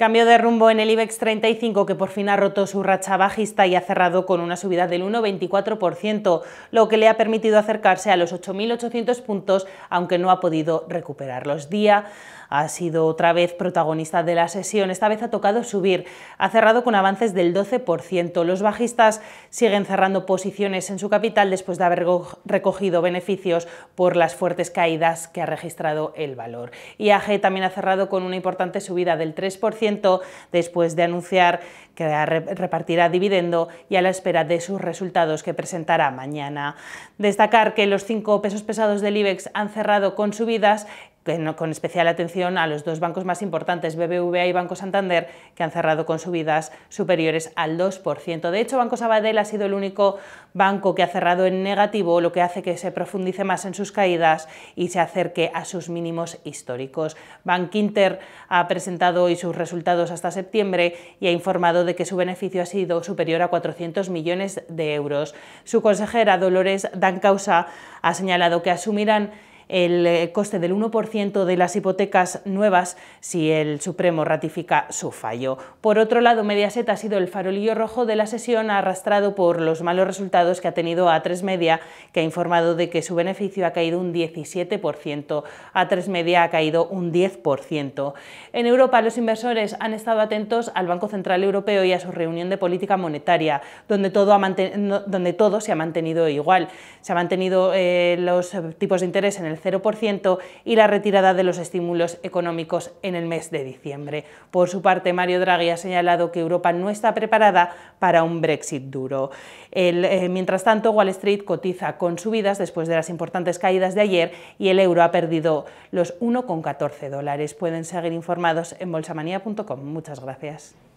Cambio de rumbo en el IBEX 35 que por fin ha roto su racha bajista y ha cerrado con una subida del 1,24%, lo que le ha permitido acercarse a los 8.800 puntos, aunque no ha podido recuperarlos. Día ha sido otra vez protagonista de la sesión. Esta vez ha tocado subir. Ha cerrado con avances del 12%. Los bajistas siguen cerrando posiciones en su capital después de haber recogido beneficios por las fuertes caídas que ha registrado el valor. IAG también ha cerrado con una importante subida del 3% después de anunciar que repartirá dividendo y a la espera de sus resultados que presentará mañana. Destacar que los cinco pesos pesados del IBEX han cerrado con subidas con especial atención a los dos bancos más importantes, BBVA y Banco Santander, que han cerrado con subidas superiores al 2%. De hecho, Banco Sabadell ha sido el único banco que ha cerrado en negativo, lo que hace que se profundice más en sus caídas y se acerque a sus mínimos históricos. Bank Inter ha presentado hoy sus resultados hasta septiembre y ha informado de que su beneficio ha sido superior a 400 millones de euros. Su consejera Dolores Dancausa ha señalado que asumirán el eh, coste del 1% de las hipotecas nuevas si el Supremo ratifica su fallo. Por otro lado, Mediaset ha sido el farolillo rojo de la sesión arrastrado por los malos resultados que ha tenido A3 Media, que ha informado de que su beneficio ha caído un 17%, A3 Media ha caído un 10%. En Europa, los inversores han estado atentos al Banco Central Europeo y a su reunión de política monetaria, donde todo, donde todo se ha mantenido igual. Se han mantenido eh, los tipos de interés en el 0% y la retirada de los estímulos económicos en el mes de diciembre. Por su parte, Mario Draghi ha señalado que Europa no está preparada para un Brexit duro. Eh, mientras tanto, Wall Street cotiza con subidas después de las importantes caídas de ayer y el euro ha perdido los 1,14 dólares. Pueden seguir informados en bolsamanía.com. Muchas gracias.